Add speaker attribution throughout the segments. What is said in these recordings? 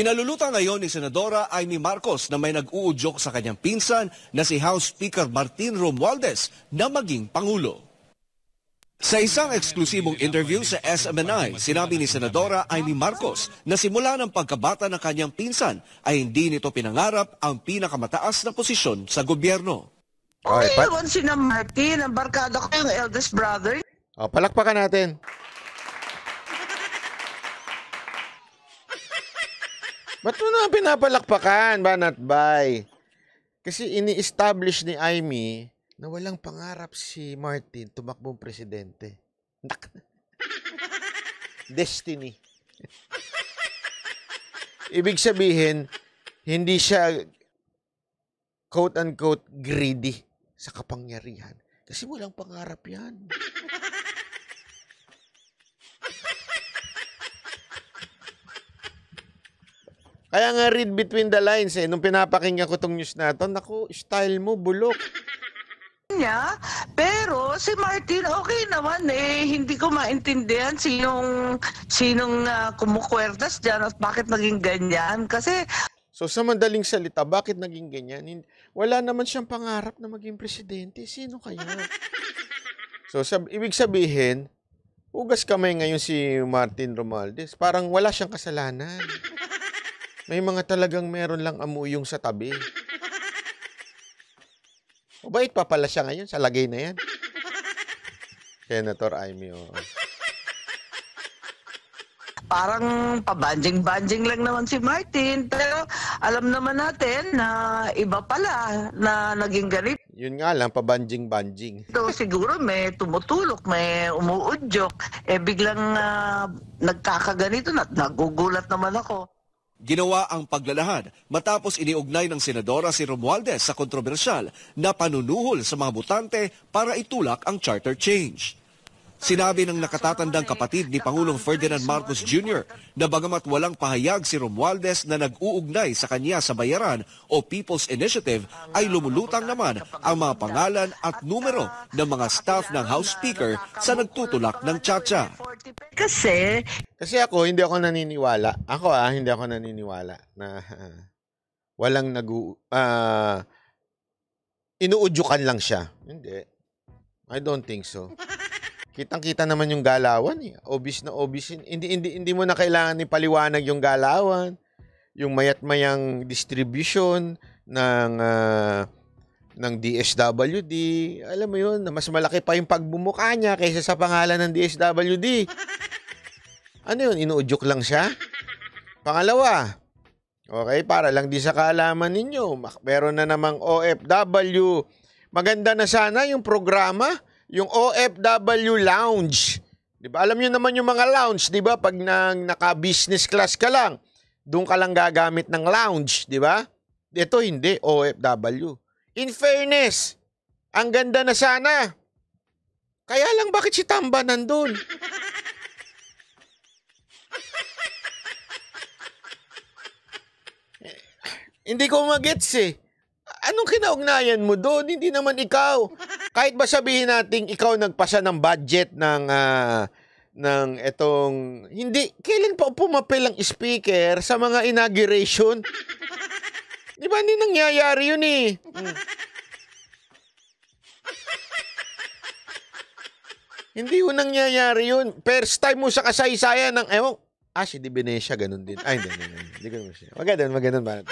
Speaker 1: Pinalulutan ngayon ni Senadora Amy Marcos na may nag-uudyok sa kanyang pinsan na si House Speaker Martin Romualdez na maging Pangulo. Sa isang eksklusibong interview sa SMNI, sinabi ni Senadora Amy Marcos na simula ng pagkabata ng kanyang pinsan ay hindi nito pinangarap ang pinakamataas na posisyon sa gobyerno. Okay, okay but... si na Martin, ang barkada ko yung eldest brother. Oh, palakpakan
Speaker 2: natin. Ba't mo na pinapalakpakan, Banat Bay? Kasi ini-establish ni Amy na walang pangarap si Martin tumakbong presidente. Destiny. Ibig sabihin, hindi siya quote-unquote greedy sa kapangyarihan. Kasi walang pangarap yan. Kaya nga read between the lines eh. Nung pinapakinggan ko tong news na to, naku, style mo,
Speaker 1: bulok. niya, pero si Martin okay naman eh, hindi ko maintindihan sinong, sinong uh, ah, kumukwertas dyan at bakit naging
Speaker 2: ganyan. Kasi... So sa mandaling salita, bakit naging ganyan? Wala naman siyang pangarap na maging presidente. Sino kaya? so sab ibig sabihin, ugas kamay ngayon si Martin Romualdez. Parang wala siyang kasalanan. May mga talagang meron lang amoy yung sa tabi. Mabait pa pala siya ngayon sa lagay na yan. Senator Aimee, oo.
Speaker 1: Parang pabanjing-banjing lang naman si Martin. Pero alam naman natin na iba pala na naging ganito.
Speaker 2: Yun nga lang, pabanjing-banjing.
Speaker 1: So, siguro may tumutulok, may umuudyok. Eh biglang uh, nagkakaganito na nagugulat naman ako. Ginawa ang paglalahad matapos iniugnay ng Senadora si Romualdez sa kontrobersyal na panunuhol sa mga butante para itulak ang charter change. Sinabi ng nakatatandang kapatid ni Pangulong Ferdinand Marcos Jr. na bagamat walang pahayag si Romualdez na nag-uugnay sa kanya sa bayaran o People's Initiative, ay lumulutang naman ang mga pangalan at numero ng mga staff ng House Speaker sa nagtutulak
Speaker 2: ng tsa-tsa. Kasi... Kasi ako, hindi ako naniniwala. Ako ah, hindi ako naniniwala na uh, walang nag... Uh, ah, inuudyukan lang siya. Hindi. I don't think so. Kitang-kita naman yung galawan eh. Obvious na obvious. Hindi, hindi, hindi mo na kailangan ni paliwanag yung galawan, yung mayat-mayang distribution ng uh, ng DSWD. Alam mo yun, mas malaki pa yung pagbumuka niya kaysa sa pangalan ng DSWD. Ano yun, inuudyok lang siya? Pangalawa, okay, para lang di sa kaalaman ninyo, meron na namang OFW. Maganda na sana yung programa yung OFW lounge. 'Di ba? Alam niyo naman yung mga lounge, 'di ba? Pag nang naka-business class ka lang, doon ka lang gagamit ng lounge, 'di ba? Ito hindi OFW. In fairness, ang ganda na sana. Kaya lang bakit si Tamba nandun? Hindi ko magets eh. Anong kinaugnayan mo doon? Hindi naman ikaw. Kahit ba sabihin natin ikaw nagpasa ng budget ng uh, ng etong hindi kailan pa pumapel ang speaker sa mga inauguration? Di ba hindi nangyayari yun eh? Hmm. Hindi yun nangyayari yun. First time mo sa kasaysayan ng, ewan, ah, si Di Venecia, ganun din. Ay, hindi, hindi, hindi. Hindi ko naman siya. Wag ganun, wag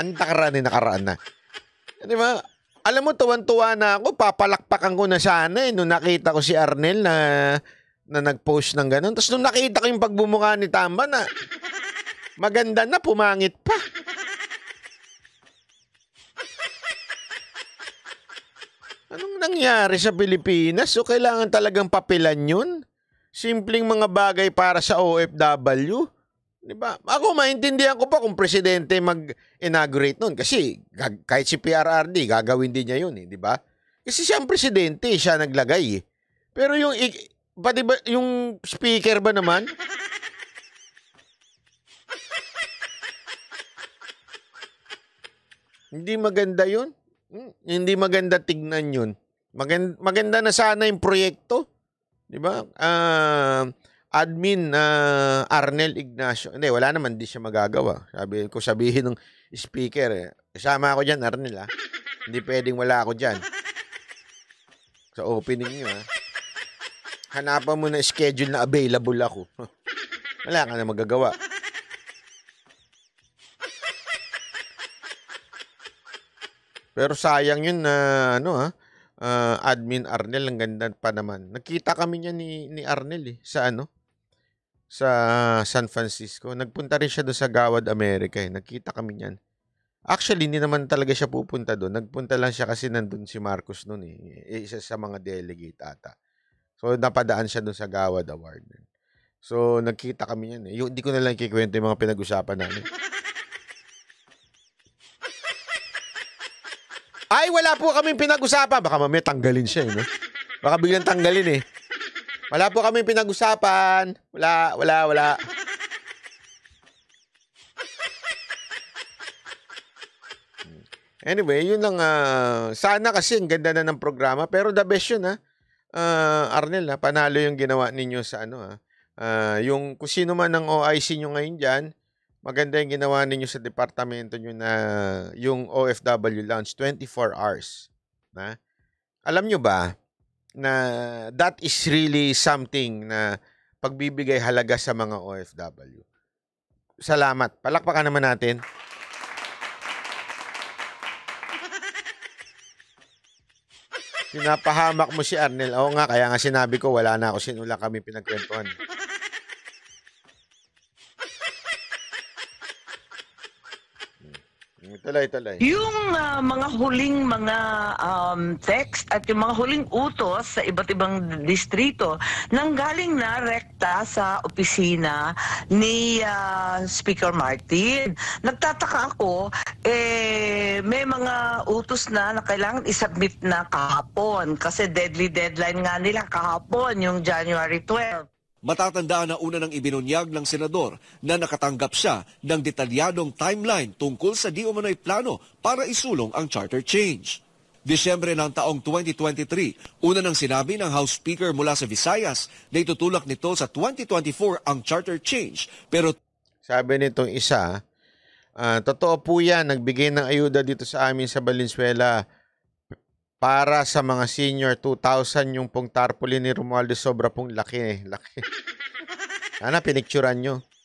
Speaker 2: Ang takaraan ay nakaraan na. Di ba? Alam mo, tuwan-tuwa na ako. Papalakpakan ko na sana eh. Nung nakita ko si Arnel na, na nag-post ng ganun. Tapos nung nakita ko yung pagbumuka ni Tamba na maganda na, pumangit pa. Anong nangyari sa Pilipinas? So, kailangan talagang papilan yun? Simpleng mga bagay para sa OFW? 'Di ba? Ako maintindihan ko pa kung presidente mag-inaugurate noon kasi kahit si PRRD gagawin din niya 'yun, eh, 'di ba? Kasi siya ang presidente, siya naglagay. Eh. Pero yung pati ba yung speaker ba naman? Hindi maganda 'yun. Hmm, hindi maganda tignan 'yun. Maganda, maganda na sana yung proyekto. 'Di ba? Ah uh, admin na uh, Arnel Ignacio. Hindi, wala naman, di siya magagawa. Sabi ko sabihin ng speaker, eh, kasama ako diyan Arnel, ha? Ah. Hindi pwedeng wala ako diyan. Sa opening nyo, ha? Ah. Hanapan mo na schedule na available ako. wala ka na magagawa. Pero sayang yun na, ano, ha? Uh, ah, admin Arnel, ang ganda pa naman. Nakita kami niya ni, ni Arnel, eh, sa ano, sa San Francisco. Nagpunta rin siya doon sa Gawad, Amerika. Eh. Nagkita kami niyan. Actually, hindi naman talaga siya pupunta doon. Nagpunta lang siya kasi nandun si Marcos noon eh. eh isa sa mga delegate ata. So, napadaan siya doon sa Gawad Award. So, nagkita kami niyan. eh. Yung, hindi ko na lang kikwento yung mga pinag-usapan namin. Ay, wala po kaming pinag-usapan. Baka mamaya tanggalin siya eh. No? Baka biglang tanggalin eh. Wala po kami pinag-usapan. Wala, wala, wala. Anyway, yun ang uh, ah, sana kasi ang ganda na ng programa pero the best yun ha. Uh, ah, Arnel, ha? Ah, panalo yung ginawa ninyo sa ano ha. Uh, yung kung sino man ng OIC nyo ngayon dyan, maganda yung ginawa ninyo sa departamento nyo na yung OFW launch 24 hours. Na? Alam nyo ba, na that is really something na pagbibigay halaga sa mga OFW. Salamat. Palakpakan naman natin. Pinapahamak mo si Arnel. Oo nga, kaya nga sinabi ko, wala na ako. Sinula kami pinagkwentuhan. Talay, talay. Yung uh, mga huling
Speaker 1: mga um, text at yung mga huling utos sa iba't ibang distrito nang galing na rekta sa opisina ni uh, Speaker Martin. Nagtataka ako, eh, may mga utos na na kailangan isubmit na kahapon kasi deadly deadline nga nila kahapon yung January 12. Matatandaan na una ng ibinunyag ng senador na nakatanggap siya ng detalyadong timeline tungkol sa di umano'y plano para isulong ang charter change. Disyembre ng taong 2023, una nang sinabi ng House Speaker mula sa Visayas na itutulak nito sa 2024 ang charter change. Pero sabi nitong
Speaker 2: isa, uh, totoo po yan, nagbigay ng ayuda dito sa amin sa Valenzuela para sa mga senior 2,000 yung pong tarpaulin ni Romualdo sobra
Speaker 1: pong laki eh. Laki. Sana pinicturean nyo.